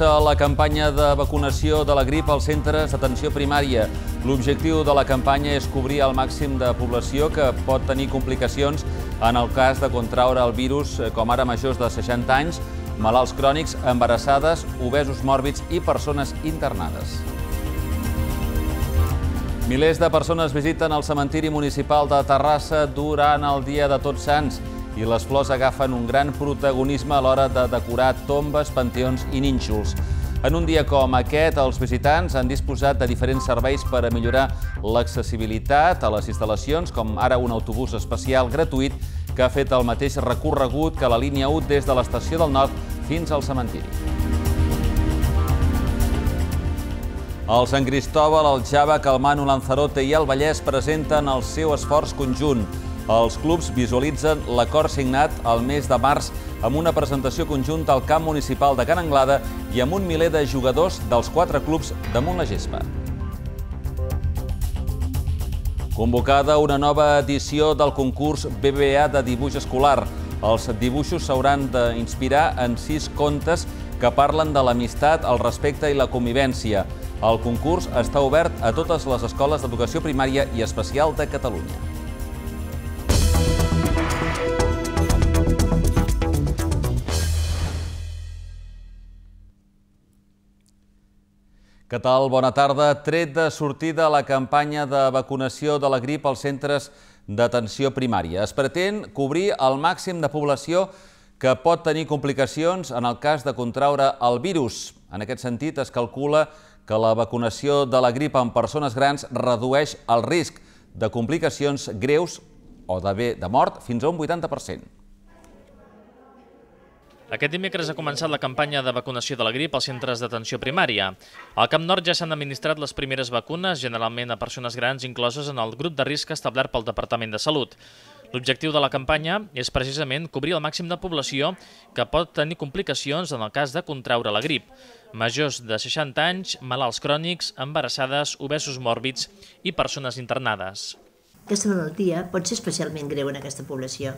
Comença la campanya de vacunació de la grip als centres d'atenció primària. L'objectiu de la campanya és cobrir el màxim de població que pot tenir complicacions en el cas de contraure el virus, eh, com ara majors de 60 anys, malalts crònics, embarassades, obesos mòrbids i persones internades. Milers de persones visiten el cementiri municipal de Terrassa durant el Dia de Tots Sants i les flors agafen un gran protagonisme a l'hora de decorar tombes, panteons i nínxols. En un dia com aquest, els visitants han disposat de diferents serveis per a millorar l'accessibilitat a les instal·lacions, com ara un autobús especial gratuït que ha fet el mateix recorregut que la línia 1 des de l'estació del Nord fins al cementiri. El Sant Cristòbal, el Java, Calmano, Lanzarote i el Vallès presenten el seu esforç conjunt. Els clubs visualitzen l'acord signat el mes de març amb una presentació conjunta al camp municipal de Can Anglada i amb un miler de jugadors dels quatre clubs damunt la gespa. Convocada una nova edició del concurs BBA de dibuix escolar. Els dibuixos s'hauran d'inspirar en sis contes que parlen de l'amistat, el respecte i la convivència. El concurs està obert a totes les escoles d'educació primària i especial de Catalunya. Què tal? Bona tarda. Tret de sortida la campanya de vacunació de la grip als centres d'atenció primària. Es pretén cobrir el màxim de població que pot tenir complicacions en el cas de contraure el virus. En aquest sentit, es calcula que la vacunació de la grip en persones grans redueix el risc de complicacions greus o de mort fins a un 80%. Aquest dimecres ha començat la campanya de vacunació de la grip als centres d'atenció primària. Al Camp Nord ja s'han administrat les primeres vacunes, generalment a persones grans incloses en el grup de risc establert pel Departament de Salut. L'objectiu de la campanya és precisament cobrir el màxim de població que pot tenir complicacions en el cas de contraure la grip. Majors de 60 anys, malalts crònics, embarassades, obesos mòrbids i persones internades. Aquesta malaltia pot ser especialment greu en aquesta població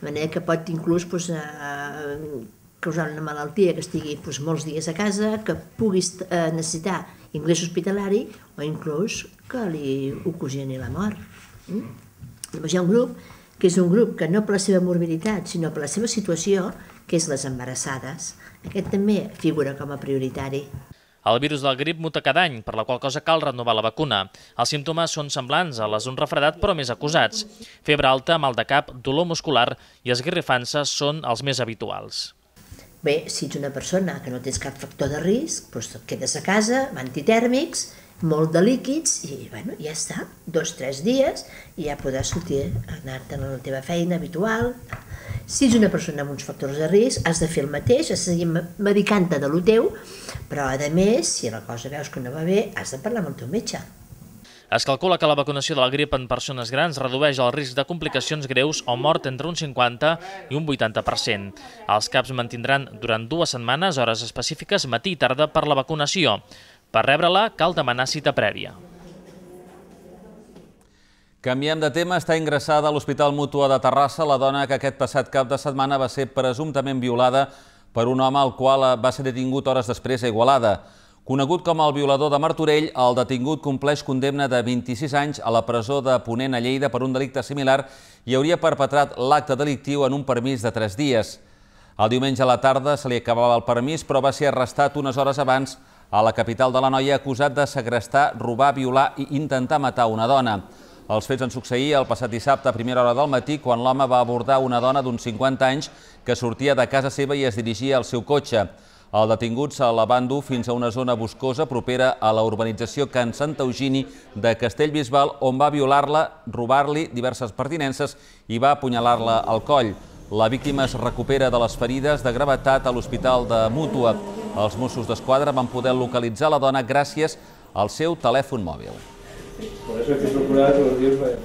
de manera que pot inclús pues, doncs, eh, causar una malaltia que estigui pues, doncs, molts dies a casa, que pugui eh, necessitar ingrés hospitalari o inclús que li ocasioni la mort. Mm? Llavors hi ha un grup que és un grup que no per la seva morbiditat, sinó per la seva situació, que és les embarassades. Aquest també figura com a prioritari. El virus del grip muta cada any, per la qual cosa cal renovar la vacuna. Els símptomes són semblants a les d'un refredat, però més acusats. Febre alta, mal de cap, dolor muscular i esgrifança són els més habituals. Bé, si ets una persona que no tens cap factor de risc, doncs et quedes a casa amb antitèrmics, molt de líquids i bueno, ja està, dos o tres dies i ja podràs sortir, anar te a la teva feina habitual, si ets una persona amb uns factors de risc, has de fer el mateix, has de seguir medicant-te de lo teu però, a més, si la cosa veus que no va bé, has de parlar amb el teu metge. Es calcula que la vacunació de la grip en persones grans redueix el risc de complicacions greus o mort entre un 50 i un 80%. Els CAPs mantindran durant dues setmanes hores específiques matí i tarda per la vacunació. Per rebre-la cal demanar cita prèvia. Canviem de tema. Està ingressada a l'Hospital Mútua de Terrassa la dona que aquest passat cap de setmana va ser presumptament violada per un home al qual va ser detingut hores després a Igualada. Conegut com el violador de Martorell, el detingut compleix condemna de 26 anys a la presó de Ponent a Lleida per un delicte similar i hauria perpetrat l'acte delictiu en un permís de 3 dies. El diumenge a la tarda se li acabava el permís, però va ser arrestat unes hores abans a la capital de la noia acusat de segrestar, robar, violar i intentar matar una dona. Els fets en succeir el passat dissabte a primera hora del matí quan l'home va abordar una dona d'uns 50 anys que sortia de casa seva i es dirigia al seu cotxe. El detingut se la va endur fins a una zona boscosa propera a la urbanització Can Santa Eugini de Castellbisbal, on va violar-la, robar-li diverses pertinences i va apunyalar-la al coll. La víctima es recupera de les ferides de gravetat a l'Hospital de Mútua. Els Mossos d'Esquadra van poder localitzar la dona gràcies al seu telèfon mòbil. Por eso hay que procurar que los días vayan.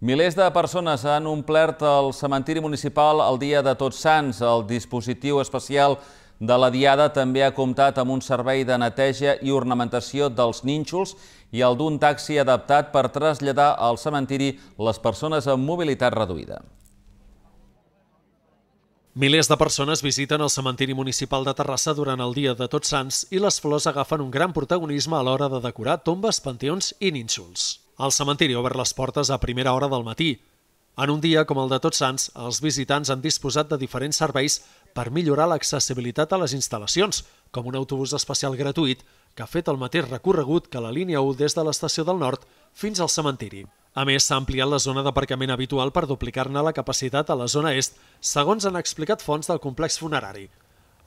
Milers de persones han omplert el cementiri municipal el dia de Tots Sants. El dispositiu especial de la Diada també ha comptat amb un servei de neteja i ornamentació dels nínxols i el d'un taxi adaptat per traslladar al cementiri les persones amb mobilitat reduïda. Milers de persones visiten el cementiri municipal de Terrassa durant el dia de Tots Sants i les flors agafen un gran protagonisme a l'hora de decorar tombes, panteons i nínxols. El cementiri obre les portes a primera hora del matí. En un dia com el de Tots Sants, els visitants han disposat de diferents serveis per millorar l'accessibilitat a les instal·lacions, com un autobús especial gratuït que ha fet el mateix recorregut que la línia 1 des de l'estació del Nord fins al cementiri. A més, s'ha ampliat la zona d'aparcament habitual per duplicar-ne la capacitat a la zona est, segons han explicat fonts del complex funerari.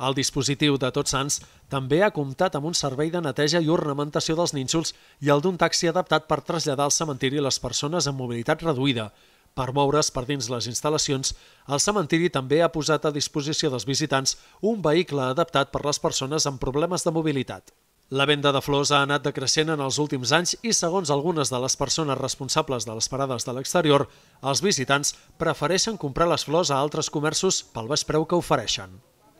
El dispositiu de Tots Sants també ha comptat amb un servei de neteja i ornamentació dels nínxols i el d'un taxi adaptat per traslladar al cementiri les persones amb mobilitat reduïda. Per moure's per dins les instal·lacions, el cementiri també ha posat a disposició dels visitants un vehicle adaptat per les persones amb problemes de mobilitat. La venda de flors ha anat decreixent en els últims anys i, segons algunes de les persones responsables de les parades de l'exterior, els visitants prefereixen comprar les flors a altres comerços pel baix preu que ofereixen.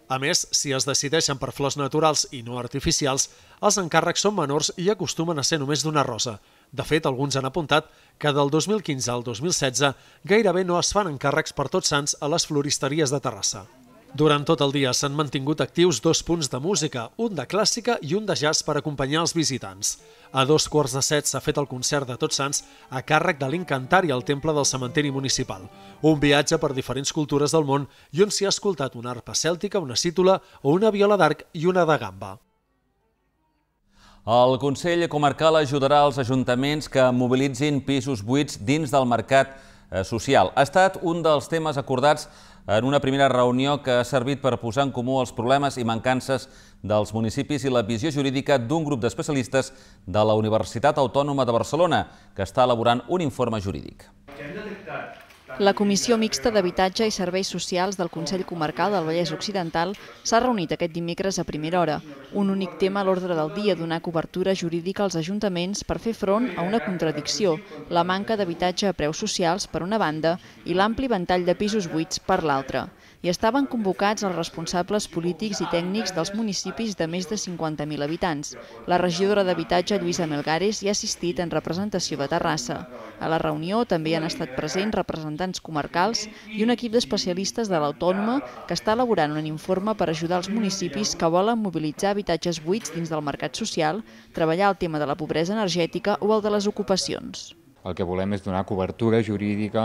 A més, si es decideixen per flors naturals i no artificials, els encàrrecs són menors i acostumen a ser només d'una rosa. De fet, alguns han apuntat que del 2015 al 2016 gairebé no es fan encàrrecs per tots sants a les floristeries de Terrassa. Durant tot el dia s'han mantingut actius dos punts de música, un de clàssica i un de jazz per acompanyar els visitants. A dos quarts de set s'ha fet el concert de Tots Sants a càrrec de l'Incantari al Temple del Cementeri Municipal, un viatge per diferents cultures del món i on s'hi ha escoltat una arpa cèltica, una cítula o una viola d'arc i una de gamba. El Consell Comarcal ajudarà els ajuntaments que mobilitzin pisos buits dins del mercat Eh, social. Ha estat un dels temes acordats en una primera reunió que ha servit per posar en comú els problemes i mancances dels municipis i la visió jurídica d'un grup d'especialistes de la Universitat Autònoma de Barcelona, que està elaborant un informe jurídic. Hem detectat la Comissió Mixta d'Habitatge i Serveis Socials del Consell Comarcal del Vallès Occidental s'ha reunit aquest dimecres a primera hora. Un únic tema a l'ordre del dia, donar cobertura jurídica als ajuntaments per fer front a una contradicció, la manca d'habitatge a preus socials per una banda i l'ampli ventall de pisos buits per l'altra hi estaven convocats els responsables polítics i tècnics dels municipis de més de 50.000 habitants. La regidora d'Habitatge, Lluïsa Melgares, hi ha assistit en representació de Terrassa. A la reunió també han estat presents representants comarcals i un equip d'especialistes de l'Autònoma que està elaborant un informe per ajudar els municipis que volen mobilitzar habitatges buits dins del mercat social, treballar el tema de la pobresa energètica o el de les ocupacions. El que volem és donar cobertura jurídica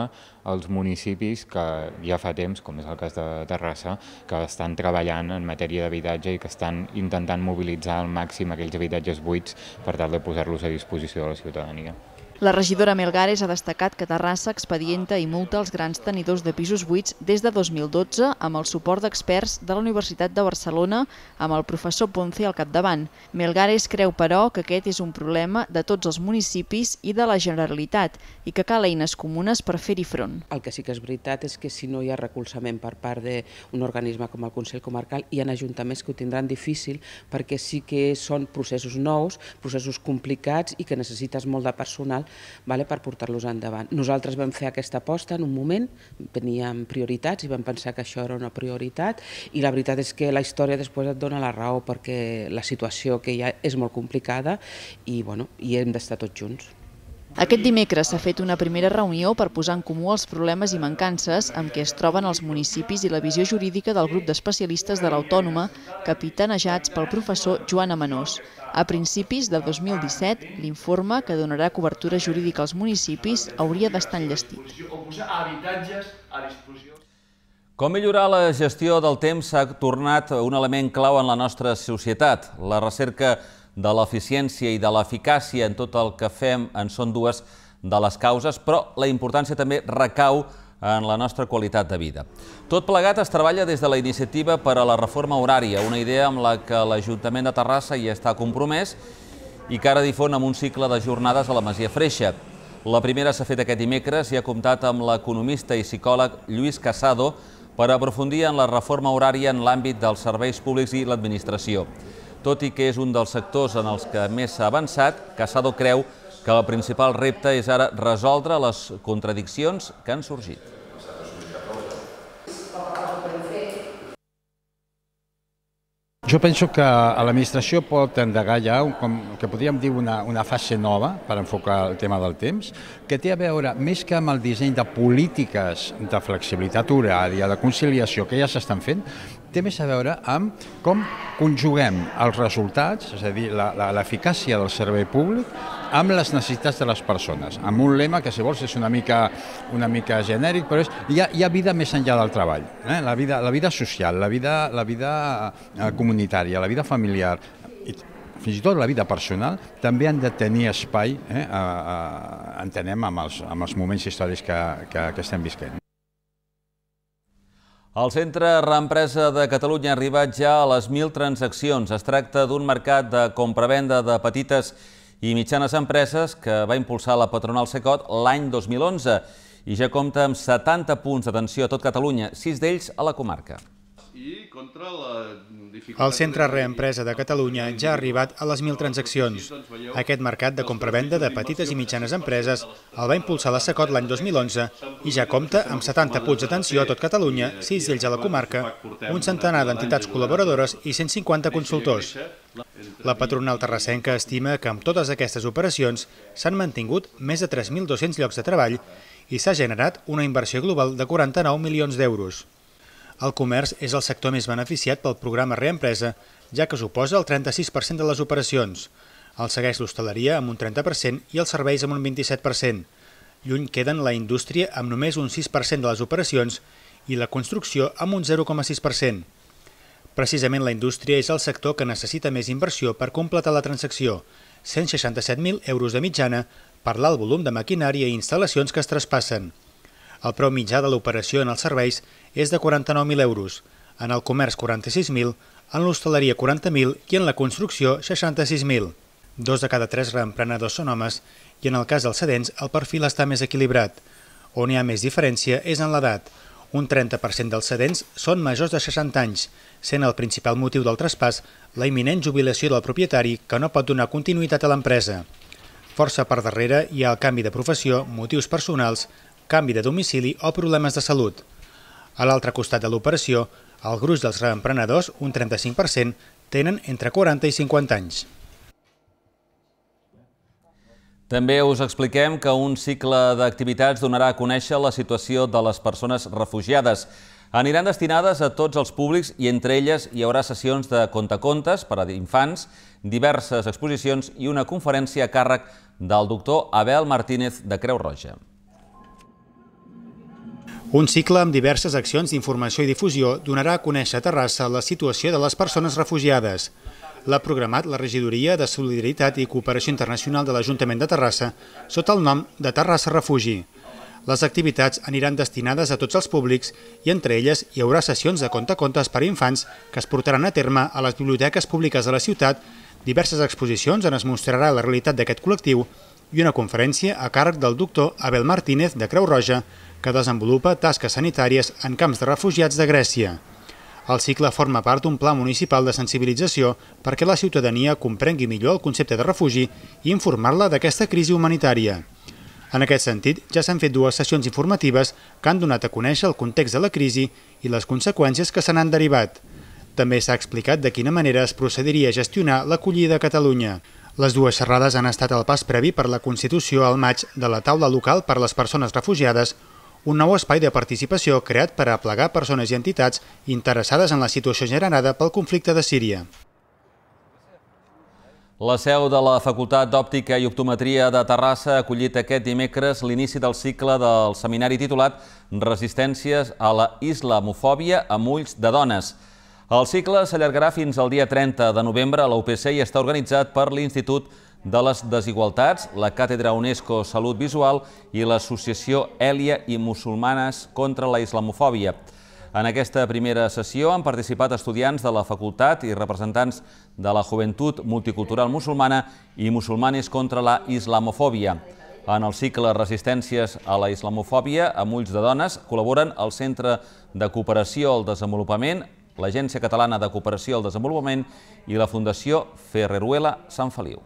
als municipis que ja fa temps, com és el cas de Terrassa, que estan treballant en matèria d'habitatge i que estan intentant mobilitzar al màxim aquells habitatges buits per tal de posar-los a disposició de la ciutadania. La regidora Melgares ha destacat que Terrassa expedienta i multa els grans tenidors de pisos buits des de 2012 amb el suport d'experts de la Universitat de Barcelona amb el professor Ponce al capdavant. Melgares creu, però, que aquest és un problema de tots els municipis i de la Generalitat i que cal eines comunes per fer-hi front. El que sí que és veritat és que si no hi ha recolzament per part d'un organisme com el Consell Comarcal, hi ha ajuntaments que ho tindran difícil perquè sí que són processos nous, processos complicats i que necessites molt de personal vale, per portar-los endavant. Nosaltres vam fer aquesta aposta en un moment, teníem prioritats i vam pensar que això era una prioritat i la veritat és que la història després et dona la raó perquè la situació que hi ha és molt complicada i, bueno, i hem d'estar tots junts. Aquest dimecres s'ha fet una primera reunió per posar en comú els problemes i mancances amb què es troben els municipis i la visió jurídica del grup d'especialistes de l'Autònoma, capitanejats pel professor Joan Amenós. A principis de 2017, l'informe que donarà cobertura jurídica als municipis hauria d'estar enllestit. Com millorar la gestió del temps s'ha tornat un element clau en la nostra societat. La recerca social de l'eficiència i de l'eficàcia en tot el que fem en són dues de les causes, però la importància també recau en la nostra qualitat de vida. Tot plegat es treballa des de la iniciativa per a la reforma horària, una idea amb la que l'Ajuntament de Terrassa hi està compromès i que ara difon amb un cicle de jornades a la Masia Freixa. La primera s'ha fet aquest dimecres i ha comptat amb l'economista i psicòleg Lluís Casado per aprofundir en la reforma horària en l'àmbit dels serveis públics i l'administració tot i que és un dels sectors en els que més s'ha avançat, Casado creu que el principal repte és ara resoldre les contradiccions que han sorgit. Jo penso que l'administració pot endegar ja, com, que podríem dir una, una fase nova per enfocar el tema del temps, que té a veure més que amb el disseny de polítiques de flexibilitat horària, de conciliació, que ja s'estan fent, té més a veure amb com conjuguem els resultats, és a dir, l'eficàcia del servei públic, amb les necessitats de les persones, amb un lema que, si vols, és una mica, una mica genèric, però és, hi, ha, hi ha vida més enllà del treball, eh? la, vida, la vida social, la vida, la vida eh, comunitària, la vida familiar, i fins i tot la vida personal, també han de tenir espai, eh? a, eh, a, eh, entenem, amb els, amb els moments històrics que, que, que estem visquent. El Centre Reempresa de Catalunya ha arribat ja a les 1.000 transaccions. Es tracta d'un mercat de compra-venda de petites i mitjanes empreses que va impulsar la patronal Secot l'any 2011 i ja compta amb 70 punts d'atenció a tot Catalunya, sis d'ells a la comarca. El Centre Reempresa de Catalunya ja ha arribat a les 1.000 transaccions. Aquest mercat de compra-venda de petites i mitjanes empreses el va impulsar la SACOT l'any 2011 i ja compta amb 70 punts d'atenció a tot Catalunya, 6 d'ells a la comarca, un centenar d'entitats col·laboradores i 150 consultors. La patronal terrassenca estima que amb totes aquestes operacions s'han mantingut més de 3.200 llocs de treball i s'ha generat una inversió global de 49 milions d'euros. El comerç és el sector més beneficiat pel programa Reempresa, ja que suposa el 36% de les operacions. El segueix l'hostaleria amb un 30% i els serveis amb un 27%. Lluny queden la indústria amb només un 6% de les operacions i la construcció amb un 0,6%. Precisament la indústria és el sector que necessita més inversió per completar la transacció, 167.000 euros de mitjana per l'alt volum de maquinària i instal·lacions que es traspassen. El preu mitjà de l'operació en els serveis és de 49.000 euros, en el comerç 46.000, en l'hostaleria 40.000 i en la construcció 66.000. Dos de cada tres reemprenedors són homes i en el cas dels sedents el perfil està més equilibrat. On hi ha més diferència és en l'edat. Un 30% dels sedents són majors de 60 anys, sent el principal motiu del traspàs la imminent jubilació del propietari que no pot donar continuïtat a l'empresa. Força per darrere hi ha el canvi de professió, motius personals, canvi de domicili o problemes de salut. A l'altre costat de l'operació, el gruix dels reemprenedors, un 35%, tenen entre 40 i 50 anys. També us expliquem que un cicle d'activitats donarà a conèixer la situació de les persones refugiades. Aniran destinades a tots els públics i entre elles hi haurà sessions de contacontes per a infants, diverses exposicions i una conferència a càrrec del doctor Abel Martínez de Creu Roja. Un cicle amb diverses accions d'informació i difusió donarà a conèixer a Terrassa la situació de les persones refugiades. L'ha programat la Regidoria de Solidaritat i Cooperació Internacional de l'Ajuntament de Terrassa sota el nom de Terrassa Refugi. Les activitats aniran destinades a tots els públics i entre elles hi haurà sessions de contacontes per a infants que es portaran a terme a les biblioteques públiques de la ciutat, diverses exposicions on es mostrarà la realitat d'aquest col·lectiu i una conferència a càrrec del doctor Abel Martínez de Creu Roja que desenvolupa tasques sanitàries en camps de refugiats de Grècia. El cicle forma part d'un pla municipal de sensibilització perquè la ciutadania comprengui millor el concepte de refugi i informar-la d'aquesta crisi humanitària. En aquest sentit, ja s'han fet dues sessions informatives que han donat a conèixer el context de la crisi i les conseqüències que se n'han derivat. També s'ha explicat de quina manera es procediria a gestionar l'acollida a Catalunya. Les dues xerrades han estat el pas previ per la Constitució al maig de la taula local per a les persones refugiades, un nou espai de participació creat per aplegar persones i entitats interessades en la situació generada pel conflicte de Síria. La seu de la Facultat d'Òptica i Optometria de Terrassa ha acollit aquest dimecres l'inici del cicle del seminari titulat Resistències a la islamofòbia amb ulls de dones. El cicle s'allargarà fins al dia 30 de novembre a l'UPC i està organitzat per l'Institut Nacional de les Desigualtats, la Càtedra UNESCO Salut Visual i l'Associació Èlia i Musulmanes contra la Islamofòbia. En aquesta primera sessió han participat estudiants de la facultat i representants de la Joventut Multicultural Musulmana i Musulmanes contra la Islamofòbia. En el cicle Resistències a la Islamofòbia, amb ulls de dones, col·laboren el Centre de Cooperació al Desenvolupament, l'Agència Catalana de Cooperació al Desenvolupament i la Fundació Ferreruela Sant Feliu.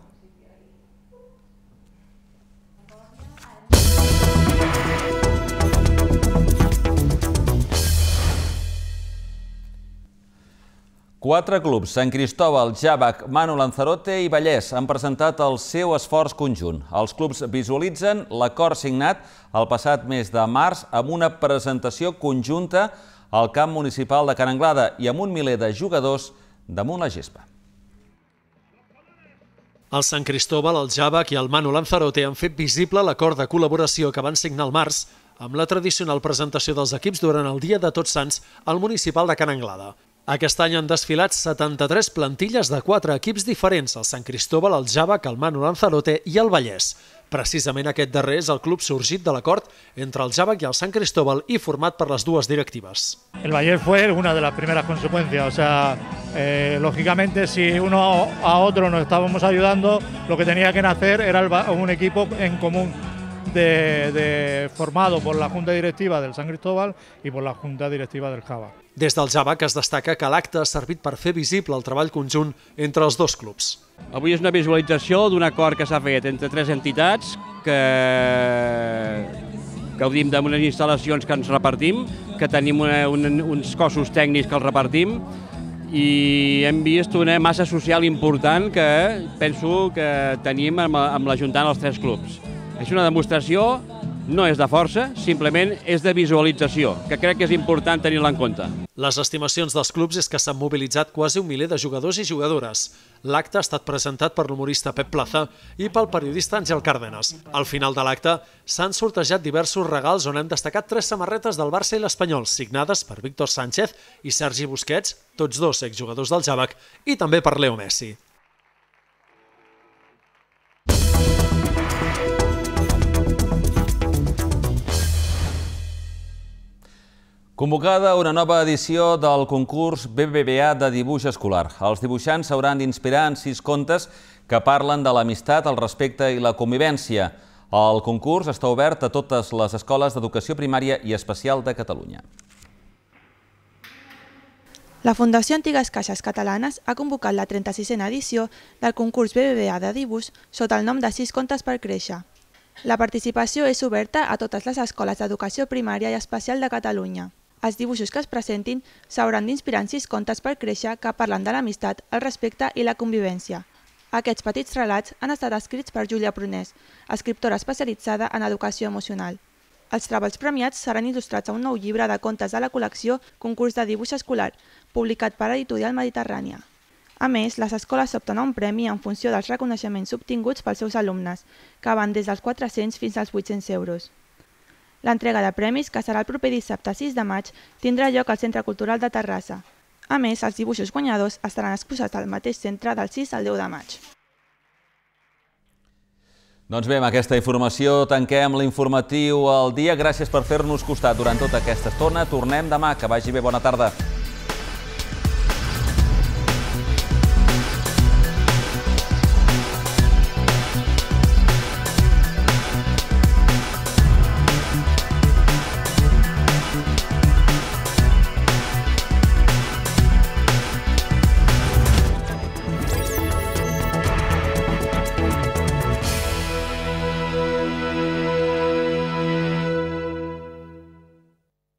Quatre clubs, Sant Cristóbal, Jàbac, Manu Lanzarote i Vallès, han presentat el seu esforç conjunt. Els clubs visualitzen l'acord signat el passat mes de març amb una presentació conjunta al camp municipal de Can Anglada i amb un miler de jugadors damunt la gespa. El Sant Cristóbal, el Jàbac i el Manu Lanzarote han fet visible l'acord de col·laboració que van signar el març amb la tradicional presentació dels equips durant el Dia de Tots Sants al municipal de Can Anglada. Aquest any han desfilat 73 plantilles de quatre equips diferents, el Sant Cristóbal, el Java, el Manu Lanzarote i el Vallès. Precisament aquest darrer és el club sorgit de l'acord entre el Java i el Sant Cristóbal i format per les dues directives. El Vallès fue una de las primeras consecuencias, o sea, eh, lógicamente si uno a otro nos estábamos ayudando, lo que tenía que nacer era el, un equipo en común De, de, formado por la Junta Directiva del San Cristóbal y por la Junta Directiva del Java. Des del que es destaca que l'acte ha servit per fer visible el treball conjunt entre els dos clubs. Avui és una visualització d'un acord que s'ha fet entre tres entitats que gaudim d'unes instal·lacions que ens repartim, que tenim una, un, uns cossos tècnics que els repartim i hem vist una massa social important que penso que tenim amb, amb l'Ajuntament els tres clubs. És una demostració, no és de força, simplement és de visualització, que crec que és important tenir-la en compte. Les estimacions dels clubs és que s'han mobilitzat quasi un miler de jugadors i jugadores. L'acte ha estat presentat per l'humorista Pep Plaza i pel periodista Àngel Cárdenas. Al final de l'acte s'han sortejat diversos regals on han destacat tres samarretes del Barça i l'Espanyol, signades per Víctor Sánchez i Sergi Busquets, tots dos exjugadors del Javac, i també per Leo Messi. Convocada una nova edició del concurs BBVA de dibuix escolar. Els dibuixants s'hauran d'inspirar en sis contes que parlen de l'amistat, el respecte i la convivència. El concurs està obert a totes les escoles d'educació primària i especial de Catalunya. La Fundació Antigues Caixes Catalanes ha convocat la 36a edició del concurs BBVA de dibuix sota el nom de sis contes per créixer. La participació és oberta a totes les escoles d'educació primària i especial de Catalunya. Els dibuixos que es presentin s'hauran d'inspirar en sis contes per créixer que parlen de l'amistat, el respecte i la convivència. Aquests petits relats han estat escrits per Júlia Prunés, escriptora especialitzada en educació emocional. Els treballs premiats seran il·lustrats a un nou llibre de contes de la col·lecció Concurs de dibuix escolar, publicat per Editorial Mediterrània. A més, les escoles opten a un premi en funció dels reconeixements obtinguts pels seus alumnes, que van des dels 400 fins als 800 euros. L'entrega de premis, que serà el proper dissabte 6 de maig, tindrà lloc al Centre Cultural de Terrassa. A més, els dibuixos guanyadors estaran exposats al mateix centre del 6 al 10 de maig. Doncs bé, amb aquesta informació tanquem l'informatiu al dia. Gràcies per fer-nos costat durant tota aquesta estona. Tornem demà. Que vagi bé. Bona tarda.